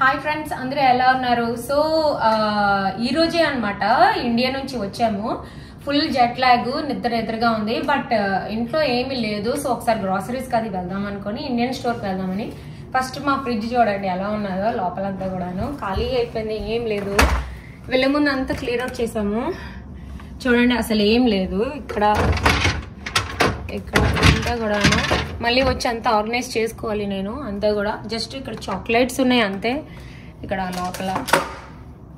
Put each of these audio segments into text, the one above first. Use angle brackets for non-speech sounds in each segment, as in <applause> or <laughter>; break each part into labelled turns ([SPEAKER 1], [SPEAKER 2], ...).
[SPEAKER 1] hi friends అందరూ ఎలా ఉన్నారు సో ఈరోజే అనమాట ఇండియా నుంచి వచ్చాము ఫుల్ జెట్ లాగ్ నిద్ర నిద్రగా ఉంది బట్ ఇంట్లో ఏమీ లేదు సో ఒకసారి గ్రాసరీస్కి అది వెళ్దాం అనుకుని ఇండియన్ స్టోర్కి వెళ్దామని ఫస్ట్ మా ఫ్రిడ్జ్ చూడండి ఎలా ఉన్నదో లోపలంతా కూడాను ఖాళీ అయిపోయింది ఏం లేదు వెళ్ళే ముందు అంతా క్లియర్ అవుట్ చేసాము చూడండి అసలు ఏం లేదు ఇక్కడ ఇక్కడ అంతా కూడా మళ్ళీ వచ్చి అంతా ఆర్గనైజ్ చేసుకోవాలి నేను అంతా కూడా జస్ట్ ఇక్కడ చాక్లెట్స్ ఉన్నాయి అంతే ఇక్కడ లోపల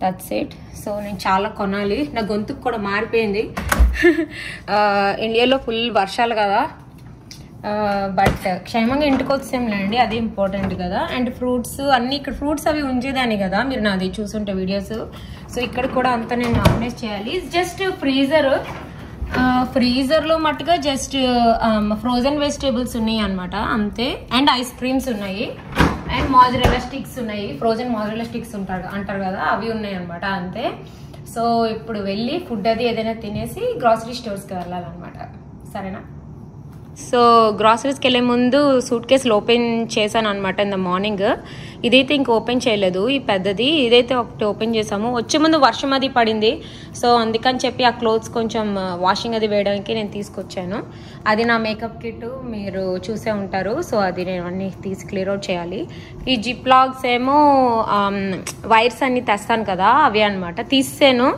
[SPEAKER 1] టచ్ ఇట్ సో నేను చాలా కొనాలి నా గొంతుకు కూడా మారిపోయింది <laughs> ఇండియాలో ఫుల్ వర్షాలు కదా బట్ క్షేమంగా ఇంటికి వచ్చేంలేండి అది ఇంపార్టెంట్ కదా అండ్ ఫ్రూట్స్ అన్నీ ఇక్కడ ఫ్రూట్స్ అవి ఉంచేదాన్ని కదా మీరు నాది చూసుంటే వీడియోస్ సో ఇక్కడ కూడా అంతా నేను ఆర్గనైజ్ చేయాలి జస్ట్ ఫ్రీజర్ ఫ్రీజర్లో మట్టుగా జస్ట్ ఫ్రోజన్ um, వెజిటేబుల్స్ ఉన్నాయి అనమాట అంతే అండ్ ఐస్ క్రీమ్స్ ఉన్నాయి అండ్ మాజరెలా స్టిక్స్ ఉన్నాయి ఫ్రోజన్ మాజరెలా స్టిక్స్ ఉంటారు అంటారు కదా అవి ఉన్నాయి అనమాట అంతే సో ఇప్పుడు వెళ్ళి ఫుడ్ అది ఏదైనా తినేసి గ్రాసరీ స్టోర్స్కి వెళ్ళాలన్నమాట సరేనా సో గ్రాసరీస్కి వెళ్ళే ముందు సూట్ కేసులు ఓపెన్ చేశాను అనమాట ఇన్ ద మార్నింగ్ ఇదైతే ఇంక ఓపెన్ చేయలేదు ఈ పెద్దది ఇదైతే ఒకటి ఓపెన్ చేసాము వచ్చే ముందు వర్షం అది పడింది సో అందుకని చెప్పి ఆ క్లోత్స్ కొంచెం వాషింగ్ అది వేయడానికి నేను తీసుకొచ్చాను అది నా మేకప్ కిట్ మీరు చూసే ఉంటారు సో అది నేను అన్ని తీసి క్లియర్ అవుట్ చేయాలి ఈ జిప్ లాగ్స్ ఏమో వైర్స్ అన్నీ తెస్తాను కదా అవే అనమాట తీసాను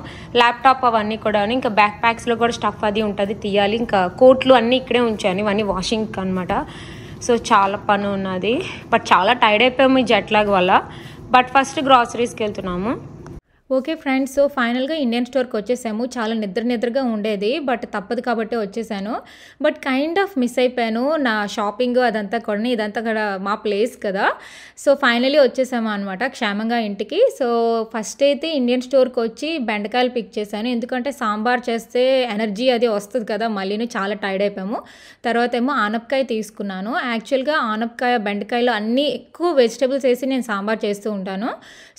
[SPEAKER 1] ల్యాప్టాప్ అవన్నీ కూడా ఇంకా బ్యాక్ ప్యాక్స్లో కూడా స్టఫ్ అది ఉంటుంది తీయాలి ఇంకా కోట్లు అన్నీ ఇక్కడే ఉంచాను ఇవన్నీ వాషింగ్కి అనమాట సో చాలా పని ఉన్నది బట్ చాలా టైర్డ్ అయిపోయాము ఈ జెట్ వల్ల బట్ ఫస్ట్ గ్రాసరీస్కి వెళ్తున్నాము ఓకే ఫ్రెండ్స్ సో ఫైనల్గా ఇండియన్ స్టోర్కి వచ్చేసాము చాలా నిద్ర నిద్రగా ఉండేది బట్ తప్పదు కాబట్టి వచ్చేసాను బట్ కైండ్ ఆఫ్ మిస్ అయిపోయాను నా షాపింగ్ అదంతా కూడా ఇదంతా కూడా మా ప్లేస్ కదా సో ఫైనలీ వచ్చేసాము అనమాట క్షేమంగా ఇంటికి సో ఫస్ట్ అయితే ఇండియన్ స్టోర్కి వచ్చి బెండకాయలు పిక్ చేశాను ఎందుకంటే సాంబార్ చేస్తే ఎనర్జీ అది వస్తుంది కదా మళ్ళీ చాలా టైర్డ్ అయిపోయాము తర్వాత ఏమో ఆనపకాయ తీసుకున్నాను యాక్చువల్గా ఆనపకాయ బెండకాయలు అన్నీ ఎక్కువ వెజిటేబుల్స్ వేసి నేను సాంబార్ చేస్తూ ఉంటాను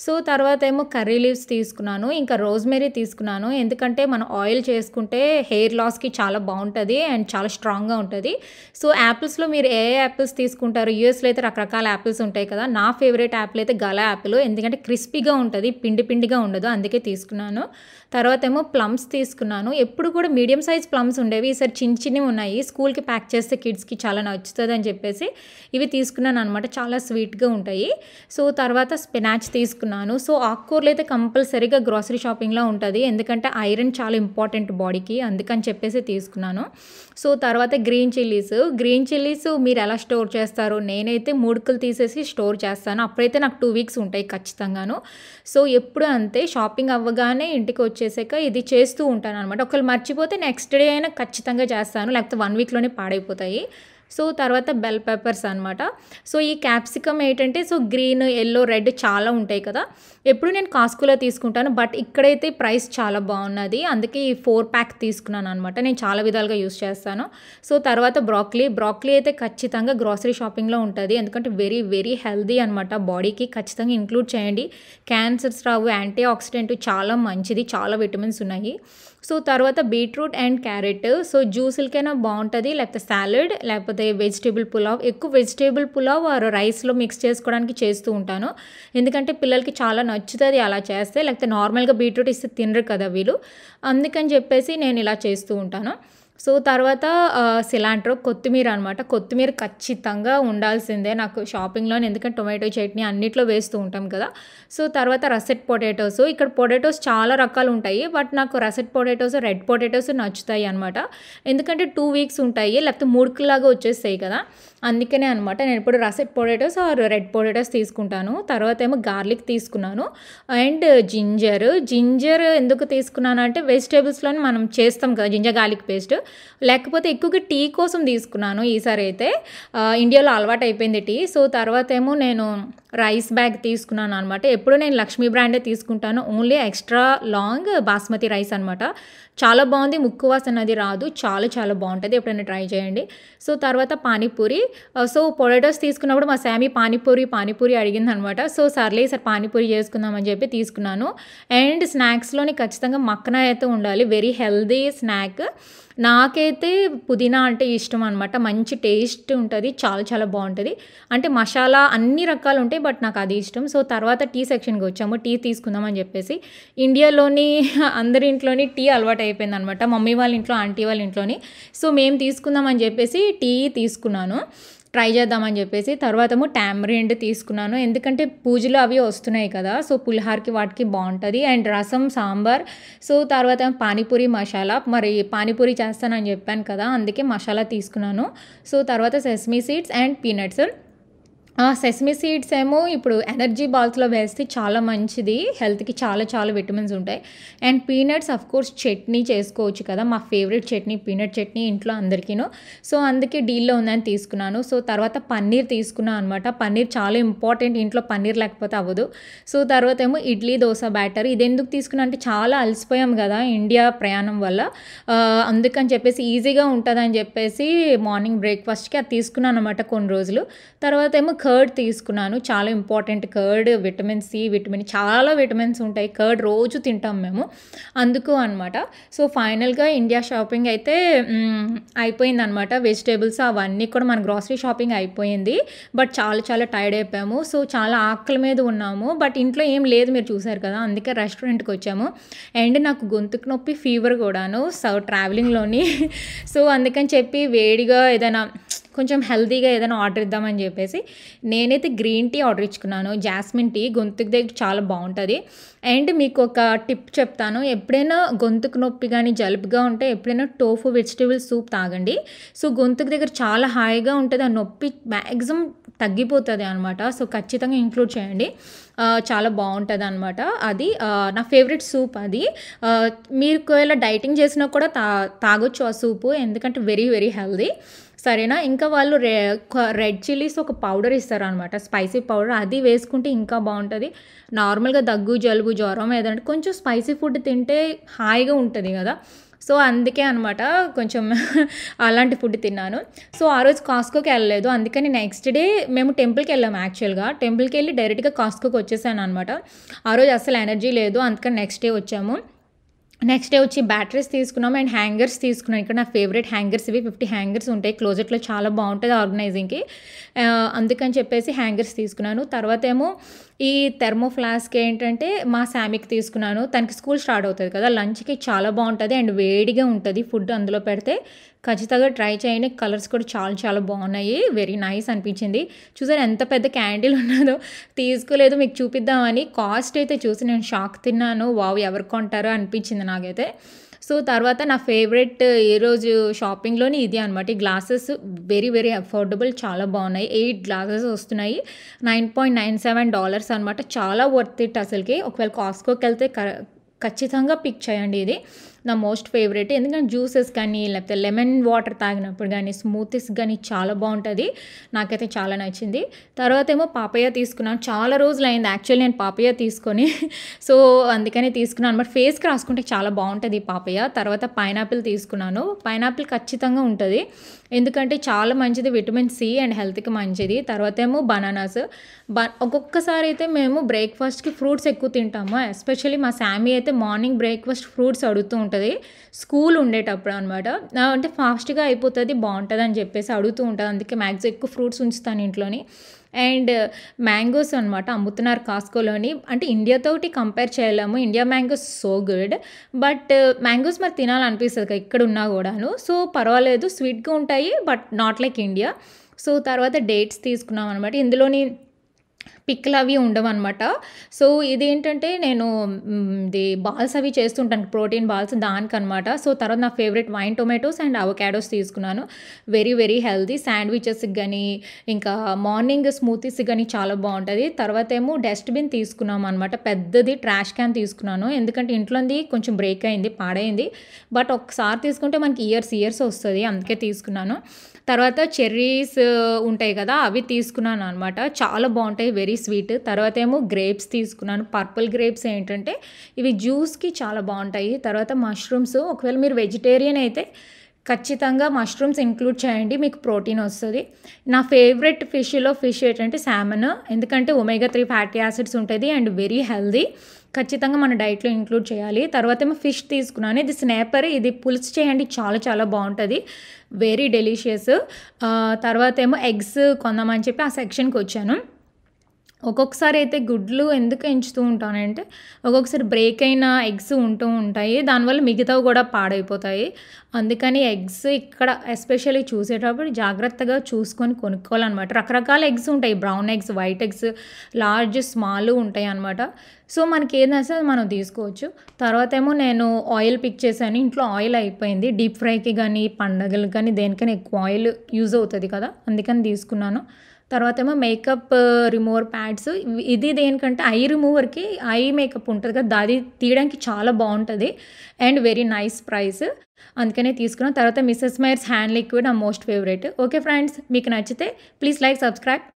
[SPEAKER 1] సో తర్వాత ఏమో కర్రీ లీవ్స్ తీసుకున్నాను తీసుకున్నాను ఇంకా రోజ్మెరీ తీసుకున్నాను ఎందుకంటే మనం ఆయిల్ చేసుకుంటే హెయిర్ లాస్కి చాలా బాగుంటుంది అండ్ చాలా స్ట్రాంగ్గా ఉంటుంది సో యాపిల్స్లో మీరు ఏ యాపిల్స్ తీసుకుంటారు యూఎస్లో అయితే రకరకాల యాపిల్స్ ఉంటాయి కదా నా ఫేవరెట్ యాపిల్ అయితే గల యాపిల్ ఎందుకంటే క్రిస్పీగా ఉంటుంది పిండి పిండిగా ఉండదు అందుకే తీసుకున్నాను తర్వాత ఏమో ప్లమ్స్ తీసుకున్నాను ఎప్పుడు కూడా మీడియం సైజ్ ప్లమ్స్ ఉండేవి ఈసారి చిన్న చిన్నవి ఉన్నాయి స్కూల్కి ప్యాక్ చేస్తే కిడ్స్కి చాలా నచ్చుతుంది అని చెప్పేసి ఇవి తీసుకున్నాను అనమాట చాలా స్వీట్గా ఉంటాయి సో తర్వాత స్పినాచ్ తీసుకున్నాను సో ఆకుకూరలు అయితే కంపల్సరీ కంపల్సరీగా గ్రాసరీ షాపింగ్లో ఉంటుంది ఎందుకంటే ఐరన్ చాలా ఇంపార్టెంట్ బాడీకి అందుకని చెప్పేసి తీసుకున్నాను సో తర్వాత గ్రీన్ చిల్లీస్ గ్రీన్ చిల్లీస్ మీరు ఎలా స్టోర్ చేస్తారు నేనైతే ముడుకులు తీసేసి స్టోర్ చేస్తాను అప్పుడైతే నాకు టూ వీక్స్ ఉంటాయి ఖచ్చితంగాను సో ఎప్పుడు అంతే షాపింగ్ అవ్వగానే ఇంటికి వచ్చేసాక ఇది చేస్తూ ఉంటాను అనమాట ఒకళ్ళు మర్చిపోతే నెక్స్ట్ డే అయినా ఖచ్చితంగా చేస్తాను లేకపోతే వన్ వీక్లోనే పాడైపోతాయి సో తర్వాత బెల్ పెప్పర్స్ అనమాట సో ఈ క్యాప్సికమ్ ఏంటంటే సో గ్రీన్ ఎల్లో రెడ్ చాలా ఉంటాయి కదా ఎప్పుడు నేను కాస్కులో తీసుకుంటాను బట్ ఇక్కడైతే ప్రైస్ చాలా బాగున్నది అందుకే ఈ ఫోర్ ప్యాక్ తీసుకున్నాను అనమాట నేను చాలా విధాలుగా యూస్ చేస్తాను సో తర్వాత బ్రాక్లీ బ్రాక్లీ అయితే ఖచ్చితంగా గ్రాసరీ షాపింగ్లో ఉంటుంది ఎందుకంటే వెరీ వెరీ హెల్దీ అనమాట బాడీకి ఖచ్చితంగా ఇంక్లూడ్ చేయండి క్యాన్సర్స్ రావు యాంటీ ఆక్సిడెంట్ చాలా మంచిది చాలా విటమిన్స్ ఉన్నాయి సో తర్వాత బీట్రూట్ అండ్ క్యారెట్ సో జ్యూసులకైనా బాగుంటుంది లేకపోతే సాలడ్ లేకపోతే వెజిటేబుల్ పులావ్ ఎక్కువ వెజిటేబుల్ పులావ్ ఆ రైస్లో మిక్స్ చేసుకోవడానికి చేస్తూ ఉంటాను ఎందుకంటే పిల్లలకి చాలా నచ్చుతుంది అలా చేస్తే లేకపోతే నార్మల్గా బీట్రూట్ ఇస్తే తినరు కదా వీళ్ళు అందుకని చెప్పేసి నేను ఇలా చేస్తూ ఉంటాను సో తర్వాత సిలాంట్రో కొత్తిమీర అనమాట కొత్తిమీర ఖచ్చితంగా ఉండాల్సిందే నాకు షాపింగ్లో ఎందుకంటే టొమాటో చట్నీ అన్నిట్లో వేస్తూ ఉంటాం కదా సో తర్వాత రసెట్ పొటాటోస్ ఇక్కడ పొటాటోస్ చాలా రకాలు ఉంటాయి బట్ నాకు రసెట్ పొటాటోస్ రెడ్ పొటాటోస్ నచ్చుతాయి అనమాట ఎందుకంటే టూ వీక్స్ ఉంటాయి లేకపోతే ముడుకులాగా వచ్చేస్తాయి కదా అందుకనే అనమాట నేను ఇప్పుడు russet potatoes or red potatoes తీసుకుంటాను తర్వాత ఏమో గార్లిక్ తీసుకున్నాను అండ్ జింజర్ జింజర్ ఎందుకు తీసుకున్నాను అంటే వెజిటేబుల్స్లో మనం చేస్తాం కదా జింజర్ గార్లిక్ పేస్ట్ లేకపోతే ఎక్కువగా టీ కోసం తీసుకున్నాను ఈసారి అయితే ఇండియాలో అలవాటు అయిపోయింది టీ సో తర్వాత ఏమో నేను రైస్ బ్యాగ్ తీసుకున్నాను అనమాట ఎప్పుడు నేను లక్ష్మీ బ్రాండే తీసుకుంటాను only extra long basmati rice అనమాట చాలా బాగుంది ముక్కు వాసన అది రాదు చాలా చాలా బాగుంటుంది ఎప్పుడైనా ట్రై చేయండి సో తర్వాత పానీపూరి సో పొటాటోస్ తీసుకున్నప్పుడు మా శామీ పానీపూరి పానీపూరి అడిగింది అనమాట సో సర్లే సార్ పానీపూరి చేసుకుందామని చెప్పి తీసుకున్నాను అండ్ స్నాక్స్లోని ఖచ్చితంగా మక్కన అయితే ఉండాలి వెరీ హెల్దీ స్నాక్ నాకైతే పుదీనా అంటే ఇష్టం అనమాట మంచి టేస్ట్ ఉంటుంది చాలా చాలా బాగుంటుంది అంటే మసాలా అన్ని రకాలు ఉంటాయి బట్ నాకు అది ఇష్టం సో తర్వాత టీ సెక్షన్కి వచ్చాము టీ తీసుకుందాం అని చెప్పేసి ఇండియాలోని <laughs> అందరి ఇంట్లోని టీ అలవాటు అయిపోయింది అనమాట మమ్మీ వాళ్ళ ఇంట్లో ఆంటీ వాళ్ళ ఇంట్లోని సో మేము తీసుకుందాం అని చెప్పేసి టీ తీసుకున్నాను ట్రై చేద్దామని చెప్పేసి తర్వాతము ట్యామరిండ్ తీసుకున్నాను ఎందుకంటే పూజలు అవి వస్తున్నాయి కదా సో పులిహార్కి వాటికి బాగుంటుంది అండ్ రసం సాంబార్ సో తర్వాత పానీపూరి మసాలా మరి పానీపూరి చేస్తానని చెప్పాను కదా అందుకే మసాలా తీసుకున్నాను సో తర్వాత సెస్మీ సీడ్స్ అండ్ పీనట్స్ ఆ సెస్మి సీడ్స్ ఏమో ఇప్పుడు ఎనర్జీ బాల్స్లో వేస్తే చాలా మంచిది హెల్త్కి చాలా చాలా విటమిన్స్ ఉంటాయి and peanuts of course chutney చేసుకోవచ్చు కదా మా ఫేవరెట్ చట్నీ పీనట్ చట్నీ ఇంట్లో అందరికీను సో అందుకే డీల్లో ఉందని తీసుకున్నాను సో తర్వాత పన్నీర్ తీసుకున్నాను అనమాట పన్నీర్ చాలా ఇంపార్టెంట్ ఇంట్లో పన్నీర్ లేకపోతే అవ్వదు సో తర్వాత ఏమో ఇడ్లీ దోశ బ్యాటర్ ఇది ఎందుకు తీసుకున్నా అంటే చాలా అలసిపోయాం కదా ఇండియా ప్రయాణం వల్ల అందుకని చెప్పేసి ఈజీగా ఉంటుందని చెప్పేసి మార్నింగ్ బ్రేక్ఫాస్ట్కి అది తీసుకున్నాను అనమాట కొన్ని రోజులు తర్వాత ఏమో కర్డ్ తీసుకున్నాను చాలా important curd vitamin C vitamin చాలా విటమిన్స్ ఉంటాయి కర్డ్ రోజు తింటాం మేము అందుకు అనమాట సో ఫైనల్గా ఇండియా షాపింగ్ అయితే అయిపోయిందనమాట వెజిటేబుల్స్ అవన్నీ కూడా మన గ్రాసరీ షాపింగ్ అయిపోయింది బట్ చాలా చాలా టైర్డ్ అయిపోయాము సో చాలా ఆకలి మీద ఉన్నాము బట్ ఇంట్లో ఏం లేదు మీరు చూసారు కదా అందుకే రెస్టారెంట్కి వచ్చాము అండ్ నాకు గొంతుకు నొప్పి ఫీవర్ కూడాను సో ట్రావెలింగ్లోని <laughs> సో అందుకని చెప్పి వేడిగా ఏదైనా కొంచెం హెల్తీగా ఏదైనా ఆర్డర్ ఇద్దామని చెప్పేసి నేనైతే గ్రీన్ టీ ఆర్డర్ ఇచ్చుకున్నాను జాస్మిన్ టీ గొంతుకు దగ్గర చాలా బాగుంటుంది అండ్ మీకు ఒక టిప్ చెప్తాను ఎప్పుడైనా గొంతుకు నొప్పి కానీ జలుపుగా ఉంటే ఎప్పుడైనా టోఫు వెజిటేబుల్ సూప్ తాగండి సో గొంతుకు దగ్గర చాలా హాయిగా ఉంటుంది ఆ నొప్పి మ్యాక్సిమం తగ్గిపోతుంది అనమాట సో ఖచ్చితంగా ఇంక్లూడ్ చేయండి చాలా బాగుంటుంది అనమాట అది నా ఫేవరెట్ సూప్ అది మీరు ఒకవేళ డైటింగ్ చేసినా కూడా తా తాగొచ్చు ఆ సూపు ఎందుకంటే వెరీ వెరీ హెల్దీ సరేనా ఇంకా వాళ్ళు రె రెడ్ చిల్లీస్ ఒక పౌడర్ ఇస్తారు అనమాట స్పైసీ పౌడర్ అది వేసుకుంటే ఇంకా బాగుంటుంది నార్మల్గా దగ్గు జలుబు జ్వరం ఏదంటే కొంచెం స్పైసీ ఫుడ్ తింటే హాయిగా ఉంటుంది కదా సో అందుకే అనమాట కొంచెం <laughs> అలాంటి ఫుడ్ తిన్నాను సో ఆ రోజు కాస్కోకి వెళ్ళలేదు అందుకని నెక్స్ట్ డే మేము టెంపుల్కి వెళ్ళాము యాక్చువల్గా టెంపుల్కి వెళ్ళి డైరెక్ట్గా కాస్కోకి వచ్చేసాను అనమాట ఆ రోజు అసలు ఎనర్జీ లేదు అందుకని నెక్స్ట్ డే వచ్చాము నెక్స్ట్ డే వచ్చి బ్యాటరీస్ తీసుకున్నాం అండ్ హ్యాంగర్స్ తీసుకున్నాం ఇక్కడ నా ఫేవరెట్ హ్యాంగర్స్ ఇవి ఫిఫ్టీ హ్యాంగర్స్ ఉంటాయి క్లోజెట్లో చాలా బాగుంటుంది ఆర్గనైజింగ్కి అందుకని చెప్పేసి హ్యాంగర్స్ తీసుకున్నాను తర్వాత ఏమో ఈ థెర్మో ఫ్లాస్క్ ఏంటంటే మా శామికి తీసుకున్నాను తనకి స్కూల్ స్టార్ట్ అవుతుంది కదా లంచ్కి చాలా బాగుంటుంది అండ్ వేడిగా ఉంటుంది ఫుడ్ అందులో పెడితే ఖచ్చితంగా ట్రై చేయని కలర్స్ కూడా చాలా చాలా బాగున్నాయి వెరీ నైస్ అనిపించింది చూసారు ఎంత పెద్ద క్యాండిల్ ఉన్నదో తీసుకోలేదు మీకు చూపిద్దామని కాస్ట్ అయితే చూసి నేను షాక్ తిన్నాను వావ్ ఎవరు కొంటారో అనిపించింది నాకైతే సో తర్వాత నా ఫేవరెట్ ఏ రోజు షాపింగ్లోనే ఇది అనమాట ఈ గ్లాసెస్ వెరీ వెరీ అఫోర్డబుల్ చాలా బాగున్నాయి ఎయిట్ గ్లాసెస్ వస్తున్నాయి nine point nine seven dollars అనమాట చాలా వర్త్ ఇట్ అసలుకి ఒకవేళ కాస్కోకి వెళ్తే ఖచ్చితంగా పిక్ చేయండి ఇది నా మోస్ట్ ఫేవరెట్ ఎందుకంటే జ్యూసెస్ కానీ లేకపోతే లెమన్ వాటర్ తాగినప్పుడు కానీ స్మూతీస్ కానీ చాలా బాగుంటుంది నాకైతే చాలా నచ్చింది తర్వాత ఏమో పాపయ్య తీసుకున్నాను చాలా రోజులు అయింది యాక్చువల్లీ నేను పాపయ్య తీసుకొని <laughs> సో అందుకనే తీసుకున్నాను అనమాట ఫేస్కి రాసుకుంటే చాలా బాగుంటుంది పాపయ్య తర్వాత పైనాపిల్ తీసుకున్నాను పైనాపిల్ ఖచ్చితంగా ఉంటుంది ఎందుకంటే చాలా మంచిది విటమిన్ సి అండ్ హెల్త్కి మంచిది తర్వాత ఏమో బనానాస్ బ ఒక్కొక్కసారి అయితే మేము బ్రేక్ఫాస్ట్కి ఫ్రూట్స్ ఎక్కువ తింటాము ఎస్పెషల్లీ మా శామీ అయితే మార్నింగ్ బ్రేక్ఫాస్ట్ ఫ్రూట్స్ అడుగుతూ ఉంటుంది స్కూల్ ఉండేటప్పుడు అనమాట అంటే ఫాస్ట్గా అయిపోతుంది బాగుంటుంది అని చెప్పేసి అడుగుతూ ఉంటుంది అందుకే మ్యాక్సిమం ఎక్కువ ఫ్రూట్స్ ఉంచుతాను ఇంట్లోని అండ్ మ్యాంగోస్ అనమాట అమ్ముతున్నారు కాస్కోలోని అంటే ఇండియాతోటి కంపేర్ చేయలేము India mangoes so good but mangoes మరి తినాలనిపిస్తుంది కదా ఇక్కడ ఉన్నా కూడాను సో పర్వాలేదు స్వీట్గా ఉంటాయి but not like India so తర్వాత డేట్స్ తీసుకున్నాం అనమాట ఇందులోని పిక్లు అవి ఉండవు అనమాట సో ఇదేంటంటే నేను ఇది బాల్స్ అవి చేస్తుంటాను ప్రోటీన్ బాల్స్ దానికనమాట సో తర్వాత నా favourite vine tomatoes and avocados తీసుకున్నాను వెరీ వెరీ హెల్దీ శాండ్విచెస్కి కానీ ఇంకా మార్నింగ్ స్మూతీస్ కానీ చాలా బాగుంటుంది తర్వాత ఏమో డస్ట్బిన్ తీసుకున్నాం అనమాట పెద్దది ట్రాష్ క్యాన్ తీసుకున్నాను ఎందుకంటే ఇంట్లోంది కొంచెం బ్రేక్ అయింది పాడైంది బట్ ఒకసారి తీసుకుంటే మనకి ఇయర్స్ ఇయర్స్ వస్తుంది అందుకే తీసుకున్నాను తర్వాత చెర్రీస్ ఉంటాయి కదా అవి తీసుకున్నాను అనమాట చాలా బాగుంటాయి వెరీ వెరీ స్వీట్ తర్వాత ఏమో గ్రేప్స్ తీసుకున్నాను పర్పుల్ గ్రేప్స్ ఏంటంటే ఇవి జ్యూస్కి చాలా బాగుంటాయి తర్వాత మష్రూమ్స్ ఒకవేళ మీరు వెజిటేరియన్ అయితే ఖచ్చితంగా మష్రూమ్స్ ఇంక్లూడ్ చేయండి మీకు ప్రోటీన్ వస్తుంది నా ఫేవరెట్ ఫిష్లో ఫిష్ ఏంటంటే శామన్ ఎందుకంటే ఒమేగా త్రీ ఫ్యాటీ యాసిడ్స్ ఉంటుంది అండ్ వెరీ హెల్దీ ఖచ్చితంగా మన డైట్లో ఇంక్లూడ్ చేయాలి తర్వాత ఏమో ఫిష్ తీసుకున్నాను ఇది స్నేపర్ ఇది పులుసు చేయండి చాలా చాలా బాగుంటుంది వెరీ డెలిషియస్ తర్వాత ఏమో ఎగ్స్ కొందామని చెప్పి ఆ సెక్షన్కి వచ్చాను ఒక్కొక్కసారి అయితే గుడ్లు ఎందుకు ఎంచుతూ ఉంటానంటే ఒక్కొక్కసారి బ్రేక్ అయిన ఎగ్స్ ఉంటూ ఉంటాయి దానివల్ల మిగతావి కూడా పాడైపోతాయి అందుకని ఎగ్స్ ఇక్కడ ఎస్పెషల్లీ చూసేటప్పుడు జాగ్రత్తగా చూసుకొని కొనుక్కోవాలన్నమాట రకరకాల ఎగ్స్ ఉంటాయి brown eggs white eggs large small ఉంటాయి అనమాట సో మనకి ఏదైనా సరే మనం తీసుకోవచ్చు తర్వాత ఏమో నేను ఆయిల్ పిక్ చేశాను ఇంట్లో ఆయిల్ అయిపోయింది డీప్ ఫ్రైకి కానీ పండగలు కానీ దేనికైనా ఎక్కువ ఆయిల్ యూజ్ అవుతుంది కదా అందుకని తీసుకున్నాను తర్వాత ఏమో మేకప్ రిమూవర్ ప్యాడ్స్ ఇది దేనికంటే ఐ రిమూవర్కి ఐ మేకప్ ఉంటుంది కదా అది తీయడానికి చాలా బాగుంటుంది అండ్ వెరీ నైస్ ప్రైస్ అందుకనే తీసుకున్నాం తర్వాత మిస్సెస్ మైర్స్ హ్యాండ్ లిక్విడ్ నా మోస్ట్ ఫేవరెట్ ఓకే ఫ్రెండ్స్ మీకు నచ్చితే ప్లీజ్ లైక్ సబ్స్క్రైబ్